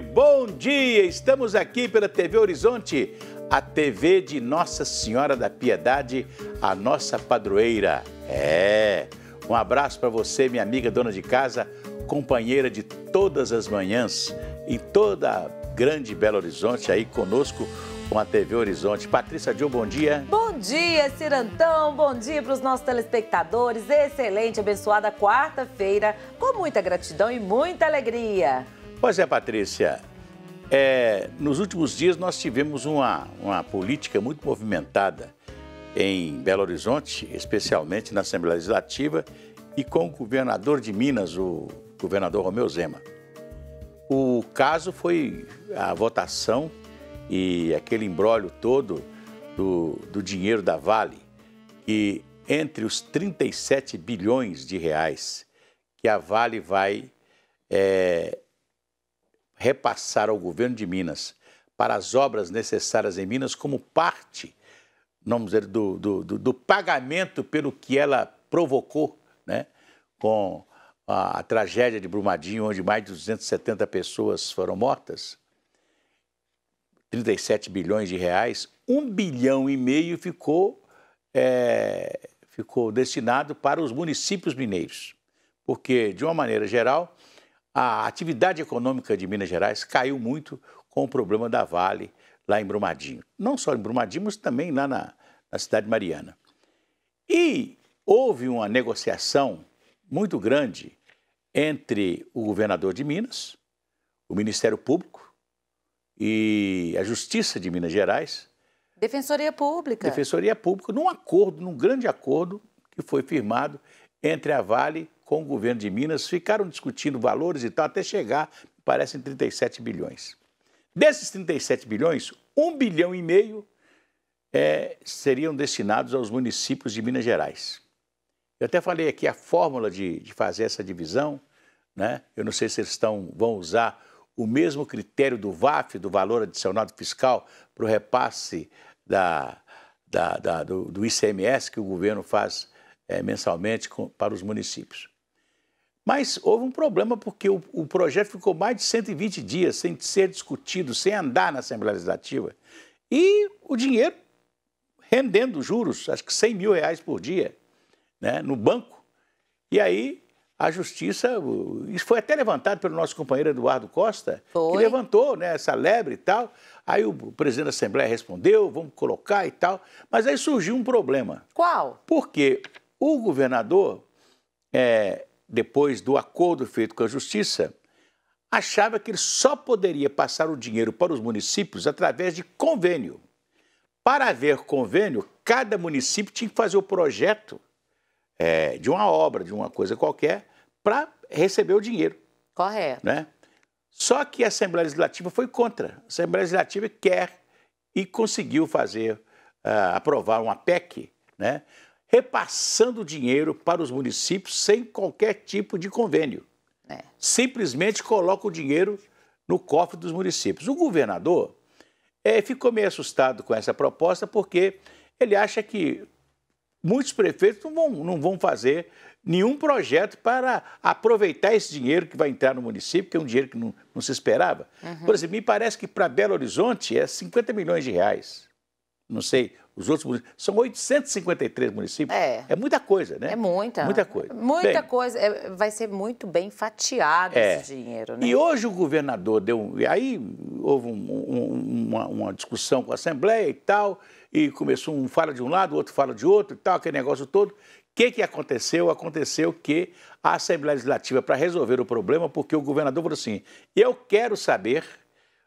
bom dia! Estamos aqui pela TV Horizonte, a TV de Nossa Senhora da Piedade, a nossa padroeira. É! Um abraço para você, minha amiga dona de casa, companheira de todas as manhãs, em toda a grande Belo Horizonte, aí conosco com a TV Horizonte. Patrícia Dil, bom dia. Bom dia, Cirantão. Bom dia para os nossos telespectadores. Excelente, abençoada quarta-feira, com muita gratidão e muita alegria. Pois é, Patrícia. É, nos últimos dias nós tivemos uma, uma política muito movimentada em Belo Horizonte, especialmente na Assembleia Legislativa e com o governador de Minas, o governador Romeu Zema. O caso foi a votação e aquele embrólio todo do, do dinheiro da Vale, que entre os 37 bilhões de reais que a Vale vai é, repassar ao governo de Minas para as obras necessárias em Minas como parte, vamos dizer, do, do, do, do pagamento pelo que ela provocou, né? Com a, a, tragédia de Brumadinho, onde mais de 270 pessoas foram mortas, 37 bilhões de reais, um bilhão e meio ficou, é, ficou destinado para os municípios mineiros. Porque, de uma maneira geral, a atividade econômica de Minas Gerais caiu muito com o problema da Vale lá em Brumadinho. Não só em Brumadinho, mas também lá na, na cidade mariana. E houve uma negociação muito grande entre o governador de Minas, o Ministério Público e a Justiça de Minas Gerais. Defensoria Pública. Defensoria Pública, num acordo, num grande acordo que foi firmado entre a Vale com o governo de Minas, ficaram discutindo valores e tal, até chegar, parece em 37 bilhões. Desses 37 bilhões, 1 bilhão e meio é, seriam destinados aos municípios de Minas Gerais. Eu até falei aqui a fórmula de, de fazer essa divisão, né? eu não sei se eles estão, vão usar o mesmo critério do VAF, do valor adicionado fiscal, para o repasse da, da, da do, do, ICMS que o governo faz é, mensalmente com, para os municípios. Mas houve um problema porque o, o, projeto ficou mais de 120 dias sem ser discutido, sem andar na Assembleia Legislativa. E o dinheiro rendendo juros, acho que 100 mil reais por dia, né, no banco. E aí a justiça, isso foi até levantado pelo nosso companheiro Eduardo Costa, foi. que levantou né, essa lebre e tal. Aí o presidente da Assembleia respondeu, vamos colocar e tal. Mas aí surgiu um problema. Qual? Porque o governador é, depois do acordo feito com a Justiça, achava que ele só poderia passar o dinheiro para os municípios através de convênio. Para haver convênio, cada município tinha que fazer o projeto é, de uma obra, de uma coisa qualquer, para receber o dinheiro. Correto. Né? Só que a Assembleia Legislativa foi contra. A Assembleia Legislativa quer e conseguiu fazer, uh, aprovar uma PEC, né? repassando dinheiro para os municípios sem qualquer tipo de convênio. É. Simplesmente coloca o dinheiro no cofre dos municípios. O governador é, ficou meio assustado com essa proposta porque ele acha que muitos prefeitos não vão, não vão fazer nenhum projeto para aproveitar esse dinheiro que vai entrar no município, que é um dinheiro que não, não se esperava. Uhum. Por exemplo, me parece que para Belo Horizonte é 50 milhões de reais. Não sei os outros municípios. São 853 municípios. É. É muita coisa, né? É muita. Muita coisa. Muita bem, coisa. É, vai ser muito bem fatiado é. esse dinheiro, né? E hoje o governador deu. E aí houve um, um, uma, uma, discussão com a Assembleia e tal, e começou um fala de um lado, o outro fala de outro e tal, aquele negócio todo. O que, que aconteceu? Aconteceu que a Assembleia Legislativa, para resolver o problema, porque o governador falou assim: eu quero saber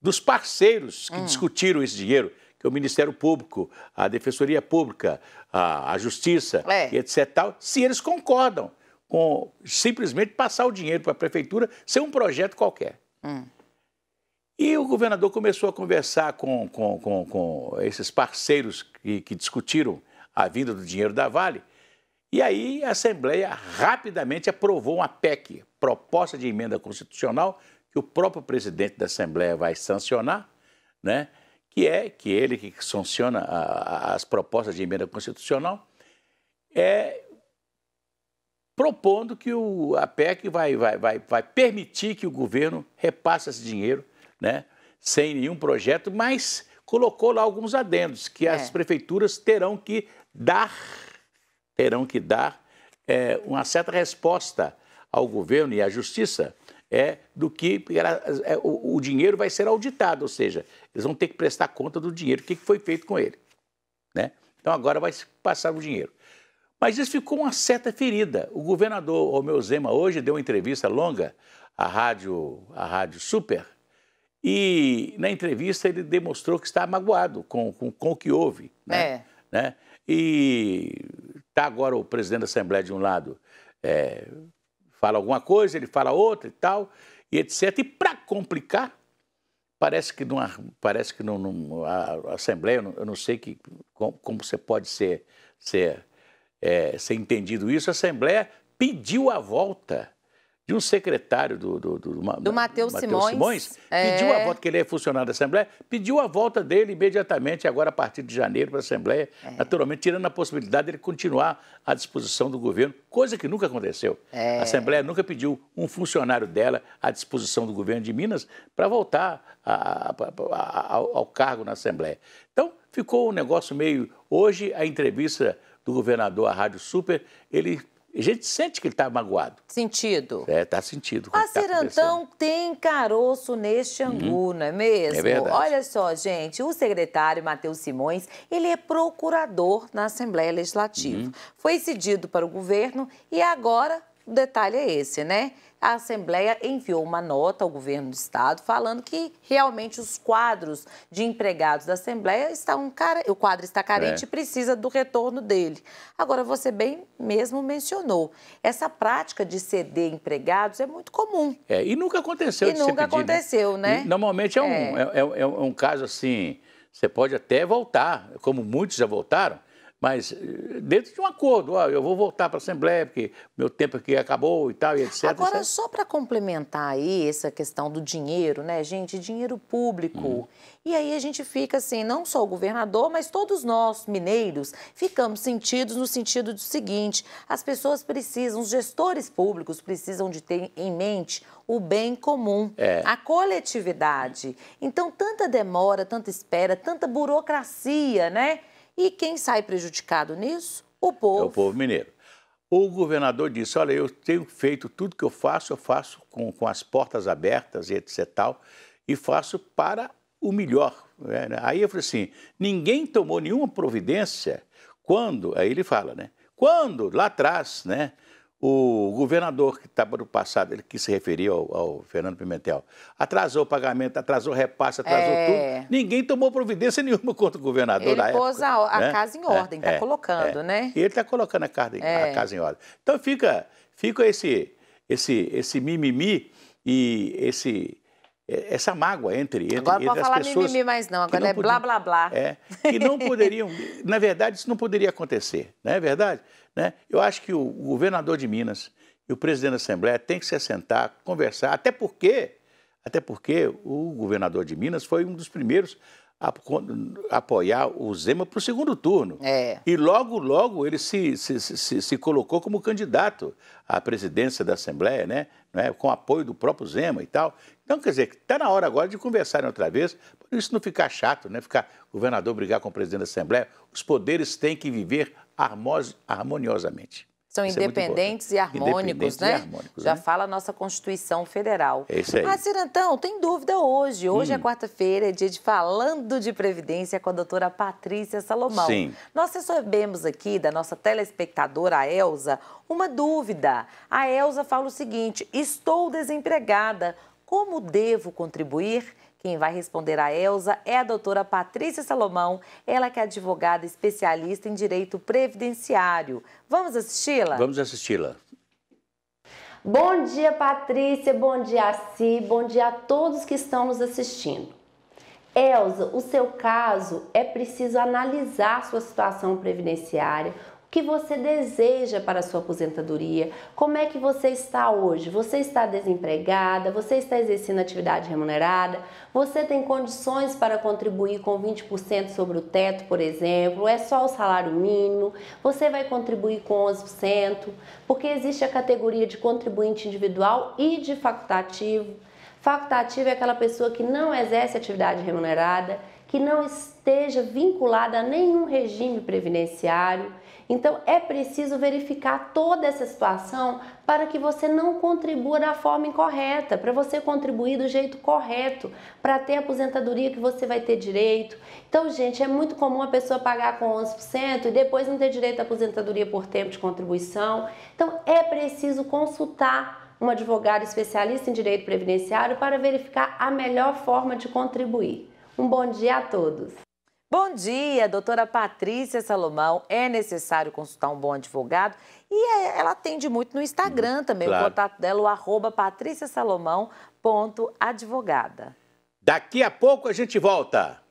dos parceiros que hum. discutiram esse dinheiro que é o Ministério Público, a Defensoria Pública, a, a Justiça é. e etc. Tal, se eles concordam com simplesmente passar o dinheiro para a prefeitura ser um projeto qualquer. Hum. E o governador começou a conversar com, com, com, com esses parceiros que, que discutiram a vinda do dinheiro da Vale. E aí a Assembleia rapidamente aprovou uma PEC, proposta de emenda constitucional, que o próprio presidente da Assembleia vai sancionar, né? que é que ele que sanciona a, a, as propostas de emenda constitucional, é propondo que o, a PEC vai, vai, vai, vai permitir que o governo repasse esse dinheiro, né, sem nenhum projeto, mas colocou lá alguns adendos, que é. as prefeituras terão que dar, terão que dar é, uma certa resposta ao governo e à justiça é, do que ela, é, o, o, dinheiro vai ser auditado, ou seja, eles vão ter que prestar conta do dinheiro, o que, foi feito com ele. Né? Então agora vai passar o dinheiro. Mas isso ficou uma certa ferida. O governador Romeu Zema hoje deu uma entrevista longa à rádio, à rádio Super e na entrevista ele demonstrou que está magoado com, com, com o que houve. Né? É. Né? E está agora o presidente da Assembleia de um lado é, Fala alguma coisa, ele fala outra e tal, e etc. E para complicar, parece que numa, parece que numa, Assembleia, eu não, eu não sei que, como, como, você pode ser, ser, é, ser entendido isso, a Assembleia pediu a volta de um secretário do, do, do, do, do Matheus Simões, Simões é... pediu a volta, que ele é funcionário da Assembleia, pediu a volta dele imediatamente, agora a partir de janeiro, para a Assembleia, é. naturalmente, tirando a possibilidade dele continuar à disposição do governo, coisa que nunca aconteceu. É. A Assembleia nunca pediu um funcionário dela à disposição do governo de Minas para voltar a, a, a, ao, ao cargo na Assembleia. Então, ficou um negócio meio. Hoje, a entrevista do governador à Rádio Super, ele a gente sente que ele está magoado. Sentido. É, está sentido. A ah, tá tem caroço neste uhum. angu, uhum. não é mesmo? É verdade. Olha só, gente, o secretário Matheus Simões, ele é procurador na Assembleia Legislativa. Uhum. Foi cedido para o governo e agora o detalhe é esse, né? a Assembleia enviou uma nota ao governo do estado falando que realmente os quadros de empregados da Assembleia estão cara, o quadro está carente é. e precisa do retorno dele. Agora você bem mesmo mencionou, essa prática de ceder empregados é muito comum. É, e nunca aconteceu E nunca pedir, né? aconteceu, né? né? normalmente é um, é. é. É, é um caso assim, você pode até voltar, como muitos já voltaram, mas eh, dentro de um acordo, ó, eu vou voltar para a Assembleia, porque meu tempo aqui acabou e tal, e etc. Agora, etc. só para complementar aí essa questão do dinheiro, né, gente? Dinheiro público. Hum. E aí a gente fica assim, não só o governador, mas todos nós, mineiros, ficamos sentidos no sentido do seguinte: as pessoas precisam, os gestores públicos precisam de ter em mente o bem comum, é. a coletividade. Então, tanta demora, tanta espera, tanta burocracia, né? E quem sai prejudicado nisso? O povo. É o povo mineiro. O governador disse: Olha, eu tenho feito tudo que eu faço, eu faço com, com as portas abertas e etc. Tal, e faço para o melhor. É, né? Aí eu falei assim: ninguém tomou nenhuma providência quando. Aí ele fala, né? Quando, lá atrás, né? O governador que estava no passado, ele que se referiu ao, ao, Fernando Pimentel, atrasou o pagamento, atrasou o repasse, atrasou é... tudo. Ninguém tomou providência nenhuma contra o governador ele na pôs A, a né? casa em ordem, está é, é, colocando, é. né? Ele está colocando a casa, a é. casa, em ordem. Então fica, fica esse, esse, esse mimimi e esse, é, essa mágoa entre, entre, agora entre as pessoas. Agora falar mimimi mais não, agora não é blá, blá, blá. É, que não poderiam, na verdade, isso não poderia acontecer, não é verdade? Né? Eu acho que o governador de Minas e o presidente da Assembleia têm que se assentar, conversar, até porque, até porque o governador de Minas foi um dos primeiros apoiar o Zema para o segundo turno. É. E logo, logo ele se, se, se, se, colocou como candidato à presidência da Assembleia, né? né? com apoio do próprio Zema e tal. Então, quer dizer, está na hora agora de conversarem outra vez, para isso não ficar chato, né? ficar governador brigar com o presidente da Assembleia. Os poderes têm que viver harmoniosamente. São é independentes é e harmônicos, independentes né? E harmônicos, Já né? fala a nossa Constituição Federal. É isso aí. Ah, Cirantão, tem dúvida hoje. Hoje é hum. é quarta-feira, é dia de Falando de Previdência com a doutora Patrícia Salomão. Sim. Nós recebemos aqui da nossa telespectadora, a Elza, uma dúvida. A Elza fala o seguinte: estou desempregada, como devo contribuir? Quem vai responder a Elsa é a doutora Patrícia Salomão, ela que é advogada especialista em direito previdenciário. Vamos assisti-la? Vamos assisti-la. Bom dia, Patrícia, bom dia a si, bom dia a todos que estão nos assistindo. Elsa, o seu caso é preciso analisar sua situação previdenciária, que você deseja para a sua aposentadoria, como é que você está hoje? Você está desempregada? Você está exercendo atividade remunerada? Você tem condições para contribuir com 20% sobre o teto, por exemplo? É só o salário mínimo? Você vai contribuir com 11%? Porque existe a categoria de contribuinte individual e de facultativo. Facultativo é aquela pessoa que não exerce atividade remunerada, que não esteja vinculada a nenhum regime previdenciário então é preciso verificar toda essa situação para que você não contribua da forma incorreta, para você contribuir do jeito correto, para ter a aposentadoria que você vai ter direito. Então, gente, é muito comum a pessoa pagar com 11% e depois não ter direito à aposentadoria por tempo de contribuição. Então, é preciso consultar um advogado especialista em direito previdenciário para verificar a melhor forma de contribuir. Um bom dia a todos! Bom dia, doutora Patrícia Salomão. É necessário consultar um bom advogado e é, ela atende muito no Instagram hum, também. Claro. O contato dela, o arroba patriciasalomão.advogada. Daqui a pouco a gente volta.